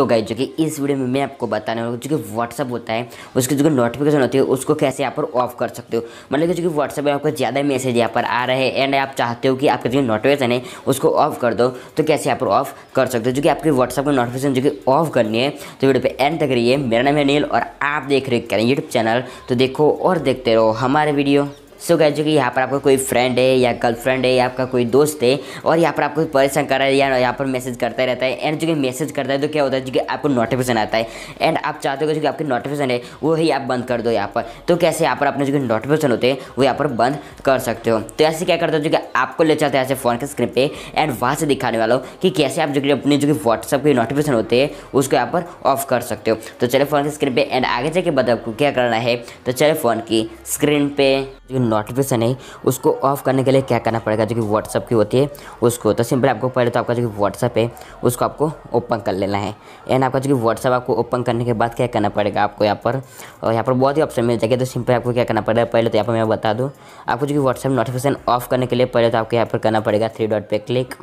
so guys जो कि इस वीडियो में मैं आपको बताने वाला हूँ जो कि व्हाट्सअप होता है उसकी जो नोटिफिकेशन होती है उसको कैसे यहाँ पर ऑफ कर सकते हो मतलब कि जो कि व्हाट्सअप में आपको ज़्यादा मैसेज यहाँ पर आ रहे हैं एंड आप चाहते हो कि आपका जो नोटिफिकेशन है उसको ऑफ कर दो तो कैसे यहाँ पर ऑफ कर सकते हो जो कि आपके व्हाट्सअप का नोटिफिकेशन जो कि ऑफ करनी है तो वीडियो पर एंड तक रहिए मेरा नाम है अनिल और आप देख रहे करें यूट्यूब चैनल तो देखो और देखते रहो हमारे वीडियो सो कह जो यहाँ पर आपका कोई फ्रेंड है या गर्लफ्रेंड है या आपका कोई दोस्त है और यहाँ पर आपको परेशान कर रहा है या यहाँ पर मैसेज करता रहता है एंड जो कि मैसेज करता है तो क्या होता है जो कि आपको नोटिफिकेशन आता है एंड आप चाहते हो जो कि आपकी नोटिफिकेशन है वो ही आप बंद कर दो यहाँ पर तो कैसे यहाँ पर अपने जो कि नोटिफिकेशन होते हैं वो यहाँ पर बंद कर सकते हो तो ऐसे क्या करता है जो कि आपको ले चलते हैं ऐसे फ़ोन के स्क्रीन पे एंड वहाँ से दिखाने वाला हो कि कैसे आप जो कि अपने जो कि व्हाट्सअप के नोटिफिकेशन होते हैं उसको यहाँ पर ऑफ कर सकते हो तो चले फ़ोन की स्क्रीन पर एंड आगे जाके बताओ क्या करना है तो चले फ़ोन की स्क्रीन पे जो नोटिफिकेशन है उसको ऑफ करने के लिए क्या करना पड़ेगा जो कि व्हाट्सअप की होती है उसको तो सिंपल आपको पहले तो आपका जो कि व्हाट्सअप है उसको आपको ओपन कर लेना है एंड आपका जो कि व्हाट्सअप आपको ओपन करने के बाद क्या करना पड़ेगा आपको यहाँ पर और यहाँ पर बहुत ही ऑप्शन मिल जाएगा तो सिंपल आपको क्या करना पड़ेगा पहले तो यहाँ पर मैं बता दूँ आपको जो कि व्हाट्सअप नोटिफिकेशन ऑफ करने के लिए पहले तो आपको यहाँ पर करना पड़ेगा थ्री डॉट पर क्लिक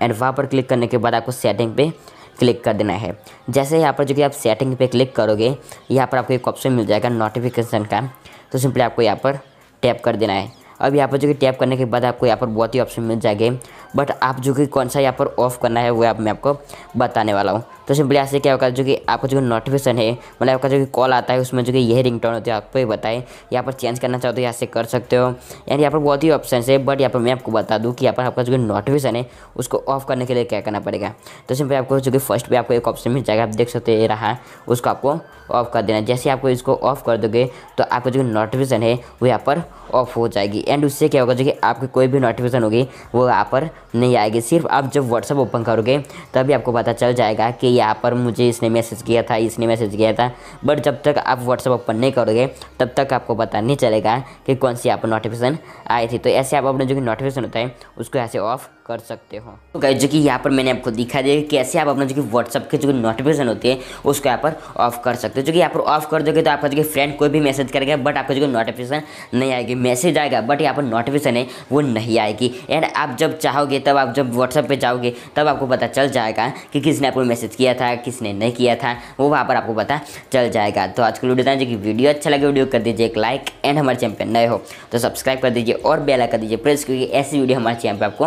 एंड वहाँ पर क्लिक करने के बाद आपको सेटिंग पे क्लिक कर देना है जैसे यहाँ पर जो कि आप सेटिंग पे क्लिक करोगे यहाँ पर आपको एक ऑप्शन मिल जाएगा नोटिफिकेशन का तो सिंपली आपको यहाँ पर टैप कर देना है अब यहाँ पर जो कि टैप करने के बाद आपको यहाँ पर बहुत ही ऑप्शन मिल जाएंगे बट आप जो कि कौन सा यहाँ पर ऑफ़ करना है वो आप मैं आपको बताने वाला हूँ तो सिंपली ऐसे क्या होगा जो कि आपका जो नोटिफिकेशन है मतलब आपका जो कॉल आता है उसमें जो कि यही रिंग होती है आपको तो ये बताएं यहाँ पर चेंज करना चाहते हो यहाँ से कर सकते हो यानी यहाँ पर बहुत ही ऑप्शन है बट यहाँ पर मैं आपको बता दूँ कि यहाँ पर आपका जो नोटिफिकेशन है उसको ऑफ करने के लिए क्या करना पड़ेगा तो सिंपली आपको जो कि फर्स्ट पे आपको एक ऑप्शन मिल जाएगा आप देख सकते ये रहा उसको आपको ऑफ कर देना जैसे आपको इसको ऑफ कर दोगे तो आपका जो नोटिफिकेशन है वो यहाँ पर ऑफ हो जाएगी एंड उससे क्या होगा जो कि आपकी कोई भी नोटिफिकेशन होगी वो यहाँ पर नहीं आएगी सिर्फ आप जब व्हाट्सअप ओपन करोगे तभी आपको पता चल जाएगा कि यहाँ पर मुझे इसने मैसेज किया था इसने मैसेज किया था बट जब तक आप व्हाट्सअप ओपन नहीं करोगे तब तक आपको पता नहीं चलेगा कि कौन सी यहाँ पर नोटिफिकेशन आई थी तो ऐसे आप अपने जो कि नोटिफिकेशन होता है उसको ऐसे ऑफ कर सकते हो तो गाइस जो कि यहाँ पर मैंने आपको दिखा दिया कि कैसे आप अपना जो कि व्हाट्सअप के जो नोटिफिकेशन होते हैं उसको यहाँ पर ऑफ कर सकते हो जो कि यहाँ पर ऑफ कर दोगे तो आपका जो कि फ्रेंड कोई भी मैसेज करेगा बट आपका जो नोटिफिकेशन नहीं आएगी मैसेज आएगा बट यहाँ पर नोटिफिकेशन है वो नहीं आएगी एंड आप जब चाहोगे तब आप जब व्हाट्सअप पर जाओगे तब आपको पता चल जाएगा कि किसने आपको मैसेज किया था किसने नहीं किया था वो वहाँ पर आपको पता चल जाएगा तो आज के वीडियो जो कि वीडियो अच्छा लगे वीडियो कर दीजिए एक लाइक एंड हमारे चैनल पर नए हो तो सब्सक्राइब कर दीजिए और बेल कर दीजिए प्रेस क्योंकि ऐसी वीडियो हमारे चैनल पर आपको